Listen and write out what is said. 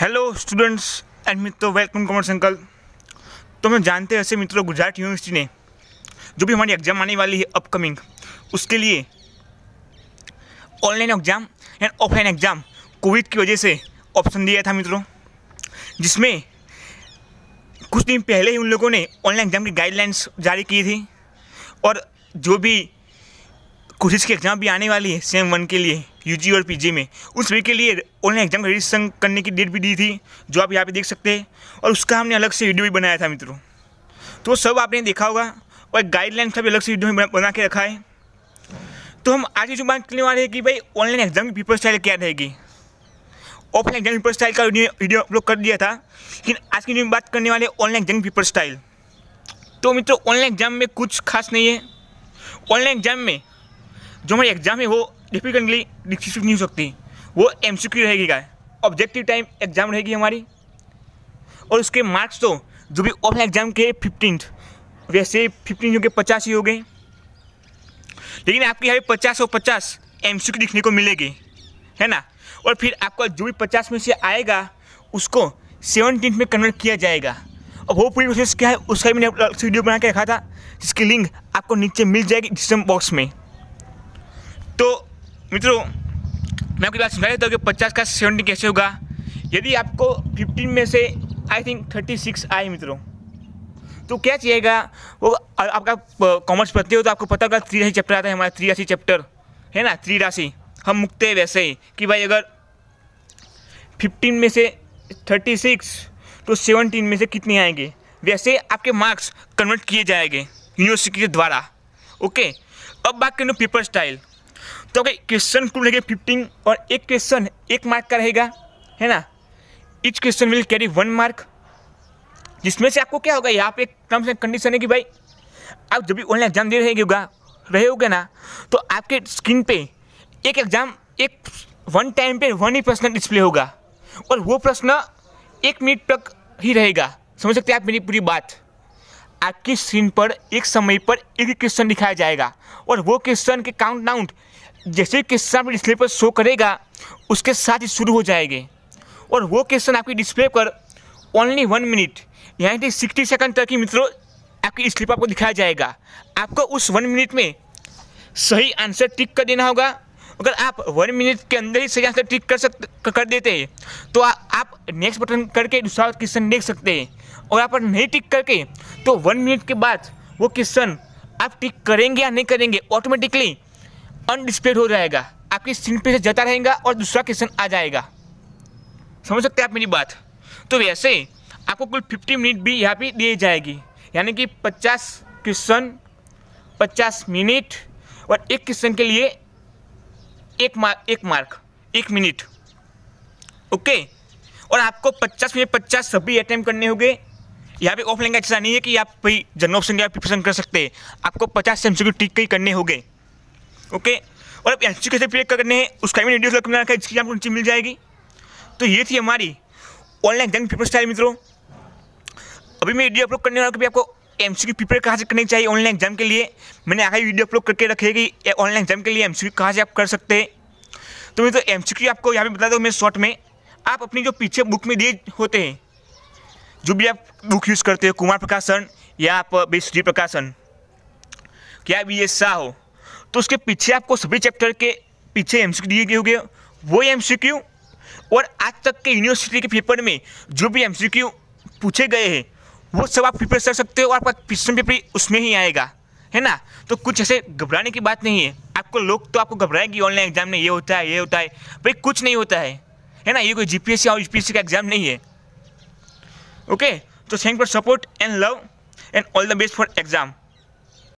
hello students and मित्रों welcome commerce uncle तो मैं जानते हैं ऐसे मित्रों गुजरात यूनिवर्सिटी ने जो भी हमारी एग्ज़ाम आने वाली है अपकमिंग उसके लिए ऑनलाइन एग्ज़ाम या ऑफलाइन एग्ज़ाम कोविड की वजह से ऑप्शन दिया था मित्रों जिसमें कुछ दिन पहले ही उन लोगों ने ऑनलाइन एग्ज़ाम की गाइडलाइंस जारी की थी और जो भी कोशिश की एग्ज़ाम भी आने वाली है सेम वन के लिए यूजी और पीजी में उस वे के लिए ऑनलाइन एग्जाम का रजिस्ट्रेशन करने की डेट भी दी थी जो आप यहाँ पे देख सकते हैं और उसका हमने अलग से वीडियो भी बनाया था मित्रों तो सब आपने देखा होगा और गाइडलाइन का भी अलग से वीडियो में बना के रखा है तो हम आज जो बात करने वाले हैं कि भाई ऑनलाइन एग्जाम की पेपर स्टाइल क्या रहेगी ऑफलाइन एग्जाम पेपर स्टाइल का वीडियो अपलोड कर दिया था लेकिन आज की वीडियो में बात करने वाले ऑनलाइन एग्जाम पेपर स्टाइल तो मित्रों ऑनलाइन एग्जाम में कुछ खास नहीं है ऑनलाइन एग्जाम में जो हमारी एग्जाम है वो डिफिकल्टली डिस्क्रिप्टिव नहीं हो सकती वो एम सी क्यू रहेगी का ऑब्जेक्टिव टाइम एग्जाम रहेगी हमारी और उसके मार्क्स तो जो भी ऑफलाइन एग्जाम के फिफ्टीन वैसे फिफ्टीन हो गए पचास ही हो गए लेकिन आपके यहाँ पे पचास और पचास एम सी क्यू लिखने को मिलेगी है ना और फिर आपका जो भी पचास में से आएगा उसको सेवनटीन में कन्वर्ट किया जाएगा अब वो पूरी प्रोसेस क्या है उसका भी मैंने वीडियो बना के रखा था जिसकी लिंक आपको नीचे मिल जाएगी डिस्क्रिप्शन बॉक्स में तो मित्रों मैं आपकी बात समझा देता हूँ कि पचास का सेवेंटी कैसे होगा यदि आपको फिफ्टीन में से आई थिंक थर्टी सिक्स आए मित्रों तो क्या चाहिएगा वो आपका कॉमर्स पढ़ते हो तो आपको पता होगा त्रिराशि चैप्टर आता है हमारा त्रिराशि चैप्टर है ना त्रिराशि हम मुकते हैं वैसे ही कि भाई अगर फिफ्टीन में से थर्टी सिक्स तो सेवनटीन में से कितने आएंगे वैसे आपके मार्क्स कन्वर्ट किए जाएंगे यूनिवर्सिटी के द्वारा ओके अब बात करें पेपर स्टाइल तो ओके क्वेश्चन टू रहेगा फिफ्टीन और एक क्वेश्चन एक मार्क का रहेगा है ना each question will carry one mark जिसमें से आपको क्या होगा यहाँ पे टर्म्स एंड कंडीशन है कि भाई आप जब भी ऑनलाइन एग्जाम दे रहे होगा रहे होगे ना तो आपके स्क्रीन पे एक एग्ज़ाम एक वन टाइम पे वन ही प्रश्न डिस्प्ले होगा और वो प्रश्न एक मिनट तक ही रहेगा समझ सकते हैं आप मेरी पूरी बात आपकी स्क्रीन पर एक समय पर एक क्वेश्चन दिखाया जाएगा और वो क्वेश्चन के काउंट डाउंट जैसे क्वेश्चन आपके डिस्प्ले पर शो करेगा उसके साथ ही शुरू हो जाएंगे और वो क्वेश्चन आपकी डिस्प्ले पर ओनली वन मिनट यानी कि सिक्सटी सेकंड तक ही मित्रों आपकी स्लिप आपको दिखाया जाएगा आपको उस वन मिनट में सही आंसर टिक कर देना होगा अगर आप वन मिनट के अंदर ही सही आंसर टिक कर सकते कर देते हैं तो आ, आप नेक्स्ट बटन करके दूसरा क्वेश्चन देख सकते हैं और आप नहीं टिक करके तो वन मिनट के बाद वो क्वेश्चन आप टिक करेंगे या नहीं करेंगे ऑटोमेटिकली अनडिस्प्लेड हो जाएगा आपके स्क्रीन पे से जाता रहेगा और दूसरा क्वेश्चन आ जाएगा समझ सकते हैं आप मेरी बात तो वैसे आपको कुल 50 मिनट भी यहाँ पे दी जाएगी यानी कि 50 क्वेश्चन 50 मिनट और एक क्वेश्चन के लिए एक मार्क एक मार्क एक मिनट ओके और आपको 50 मिनट 50 सभी अटैम्प्ट करने होंगे यहाँ पे ऑफलाइन का ऐसा नहीं है कि आप भाई जनरल ऑप्शन के आप प्रिपरेशन कर सकते हैं आपको पचास सेम्स टिक ही करने होंगे ओके और आप एंट्री कैसे प्रेक करने हैं उसका भी वीडियो रखना रखा है जिसकी आपको नीचे मिल जाएगी तो ये थी हमारी ऑनलाइन एग्जाम पेपर स्टाइल मित्रों अभी मैं वीडियो अपलोड करने वाला कभी आपको एम सी प्रिपेयर कहाँ से करनी चाहिए ऑनलाइन एग्जाम के लिए मैंने आगे वीडियो अपलोड करके रखेगी ऑनलाइन एग्जाम के लिए एम सी कहाँ से आप कर सकते हैं तो मैं तो एम सी आपको यहाँ पे बता दूँ मैं शॉर्ट में आप अपनी जो पीछे बुक में दिए होते हैं जो भी आप बुक यूज़ करते हो कुमार प्रकाशन या आप श्री प्रकाशन क्या बी एस शाह हो तो उसके पीछे आपको सभी चैप्टर के पीछे एम दिए गए होंगे वो एम और आज तक के यूनिवर्सिटी के पेपर में जो भी एम पूछे गए हैं वो सब आप प्रिपेयर कर सकते हो और आपका क्वेश्चन पेपर उसमें ही आएगा है ना तो कुछ ऐसे घबराने की बात नहीं है आपको लोग तो आपको घबराएगी ऑनलाइन एग्जाम में ये होता है ये होता है भाई कुछ नहीं होता है है ना ये कोई जीपीएससी और यूपीएससी का एग्जाम नहीं है ओके तो thank for support and love and all the best for exam